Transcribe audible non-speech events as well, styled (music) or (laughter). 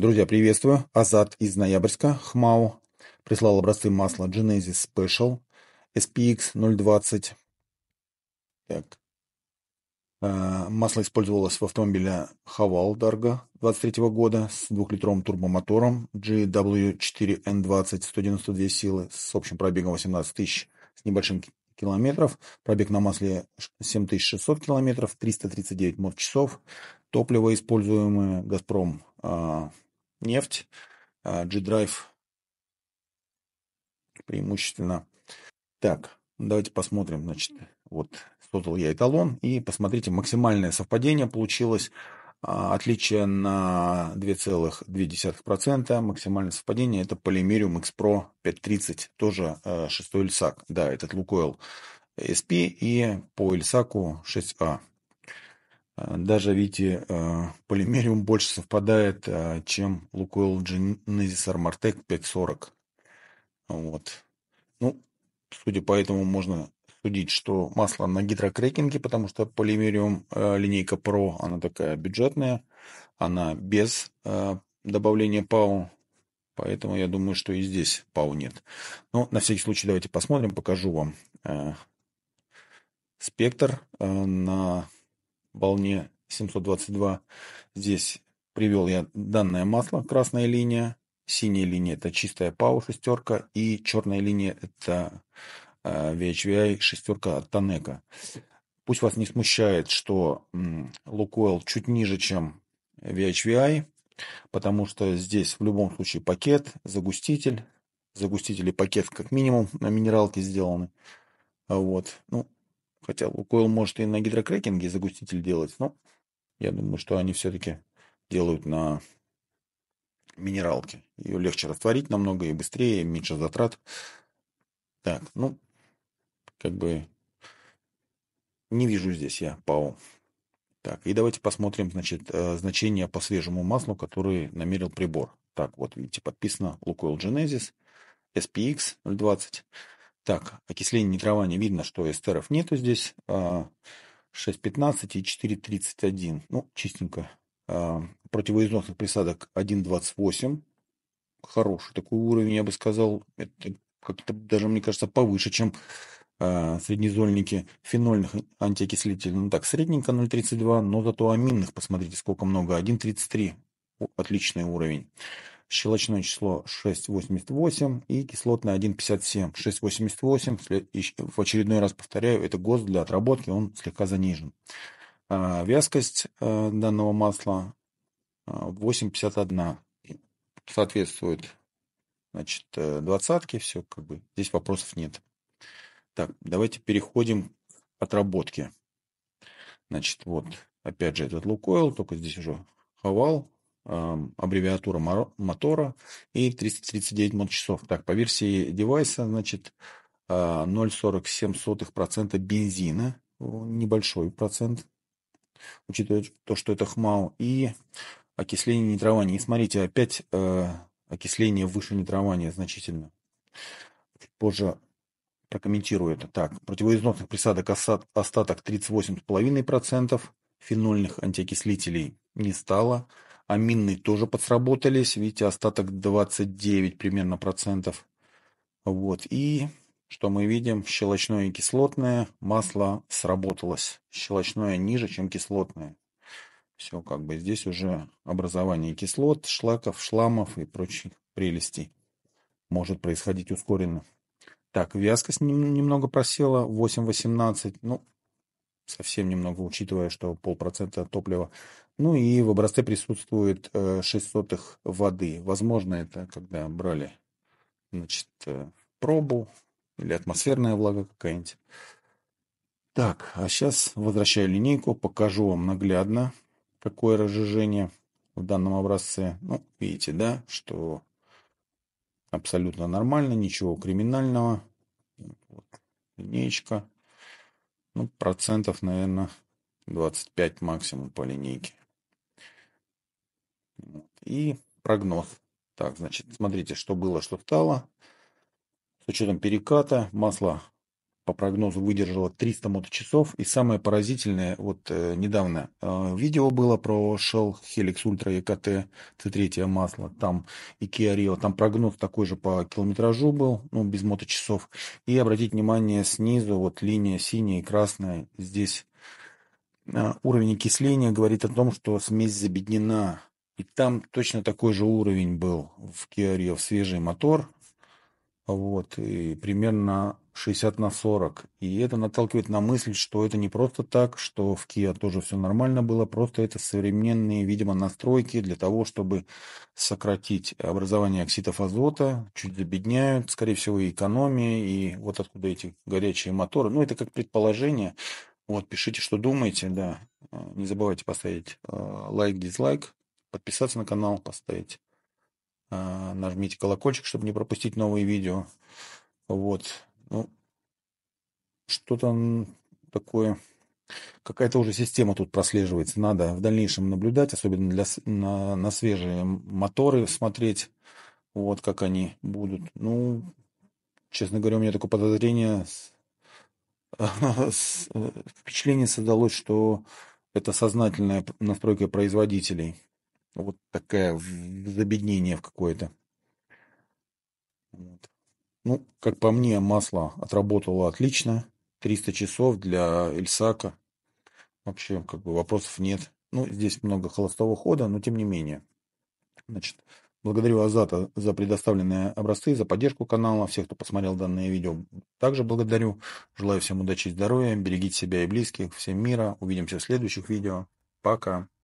Друзья, приветствую. Азат из Ноябрьска, Хмау Прислал образцы масла Genesis Special SPX 020. Так. А, масло использовалось в автомобиле Хавал Дарга 23 года с двухлитровым турбомотором GW4N20 192 силы с общим пробегом 18 тысяч с небольшим километров. Пробег на масле 7600 километров, 339 часов. Топливо, используемое «Газпром» а, нефть, а, G-Drive преимущественно. Так, давайте посмотрим, значит, вот создал я эталон, и посмотрите, максимальное совпадение получилось, а, отличие на 2,2%, максимальное совпадение это Polymerium X Pro 530, тоже 6 а, льсак, да, этот Лукойл SP и по льсаку 6А. Даже, видите, э, полимериум больше совпадает, э, чем Лукойл Genesis Armortec 540. Вот. Ну, судя по этому, можно судить, что масло на гидрокрекинге, потому что полимериум э, линейка Pro, она такая бюджетная, она без добавления ПАУ, поэтому я думаю, что и здесь ПАУ нет. Но на всякий случай давайте посмотрим, покажу вам спектр на волне 722 здесь привел я данное масло, красная линия, синяя линия это чистая ПАУ шестерка и черная линия это э, VHVI шестерка от Танека. Пусть вас не смущает, что Лукойл чуть ниже, чем VHVI, потому что здесь в любом случае пакет, загуститель, загустители пакет как минимум на минералке сделаны. Вот. Ну, Хотя Лукойл может и на гидрокрекинге загуститель делать, но я думаю, что они все-таки делают на минералке. Ее легче растворить намного и быстрее, меньше затрат. Так, ну, как бы не вижу здесь я ПАО. Так, и давайте посмотрим, значит, э, значение по свежему маслу, который намерил прибор. Так, вот видите, подписано Лукойл Genesis SPX 020. Так, окисление нитрования видно, что эстеров нету здесь. 6.15 а, и 4.31. Ну, чистенько. А, Противоизносных присадок 1.28. Хороший такой уровень, я бы сказал. Это как-то даже, мне кажется, повыше, чем а, среднезольники фенольных антиокислителей. Ну так, средненько 0,32, но зато аминных, посмотрите, сколько много. 1,33. Отличный уровень щелочное число 6,88 и кислотное 1,57. 6,88, в очередной раз повторяю, это ГОСТ для отработки, он слегка занижен. А, вязкость э, данного масла 8,51 э, соответствует значит, э, двадцатке, все как бы, здесь вопросов нет. Так, давайте переходим к отработке. Значит, вот, опять же, этот лукойл, только здесь уже овал, Эм, аббревиатура мотора и 339 моточасов. Так, по версии девайса, значит, 0,47% э, бензина, небольшой процент, учитывая то, что это хмау, и окисление нитрования. И смотрите, опять э, окисление выше нитрования значительно. Чуть позже прокомментирую это. Так, противоизносных присадок остаток 38,5%, фенольных антиокислителей не стало – Аминный тоже подсработались. Видите, остаток 29 примерно процентов. Вот. И что мы видим? Щелочное и кислотное масло сработалось. Щелочное ниже, чем кислотное. Все как бы здесь уже образование кислот, шлаков, шламов и прочих прелестей может происходить ускоренно. Так, вязкость немного просела, 8-18. Ну, совсем немного, учитывая, что полпроцента топлива. Ну и в образце присутствует 6 э, сотых воды. Возможно, это когда брали значит, э, пробу или атмосферная влага какая-нибудь. Так, а сейчас возвращаю линейку, покажу вам наглядно, какое разжижение в данном образце. Ну, видите, да, что абсолютно нормально, ничего криминального. Вот, линеечка ну, процентов, наверное, 25 максимум по линейке. И прогноз. Так, значит, смотрите, что было, что стало. С учетом переката масло по прогнозу выдержала 300 моточасов. И самое поразительное, вот э, недавно э, видео было про Shell Helix Ultra EKT C3 масло, там и Kia Rio, там прогноз такой же по километражу был, ну, без моточасов. И обратите внимание, снизу вот линия синяя и красная, здесь э, уровень окисления говорит о том, что смесь забеднена. И там точно такой же уровень был в Kia Rio, свежий мотор, вот, и примерно 60 на 40. И это наталкивает на мысль, что это не просто так, что в Kia тоже все нормально было, просто это современные, видимо, настройки для того, чтобы сократить образование оксидов азота, чуть забедняют, скорее всего, и экономия, и вот откуда эти горячие моторы. Ну, это как предположение. Вот, пишите, что думаете, да. Э, не забывайте поставить э, лайк, дизлайк, подписаться на канал, поставить а, нажмите колокольчик, чтобы не пропустить новые видео. Вот. Ну, что-то такое... Какая-то уже система тут прослеживается. Надо в дальнейшем наблюдать, особенно для, на, на свежие моторы смотреть, вот как они будут. Ну, честно говоря, у меня такое подозрение, (laughs) э, впечатление создалось, что это сознательная настройка производителей. Вот такая забеднение в какое-то. Вот. Ну, как по мне, масло отработало отлично. 300 часов для Эльсака. Вообще, как бы вопросов нет. Ну, здесь много холостого хода, но тем не менее. Значит, благодарю Азата за предоставленные образцы, за поддержку канала, всех, кто посмотрел данное видео. Также благодарю. Желаю всем удачи и здоровья, берегите себя и близких, всем мира. Увидимся в следующих видео. Пока.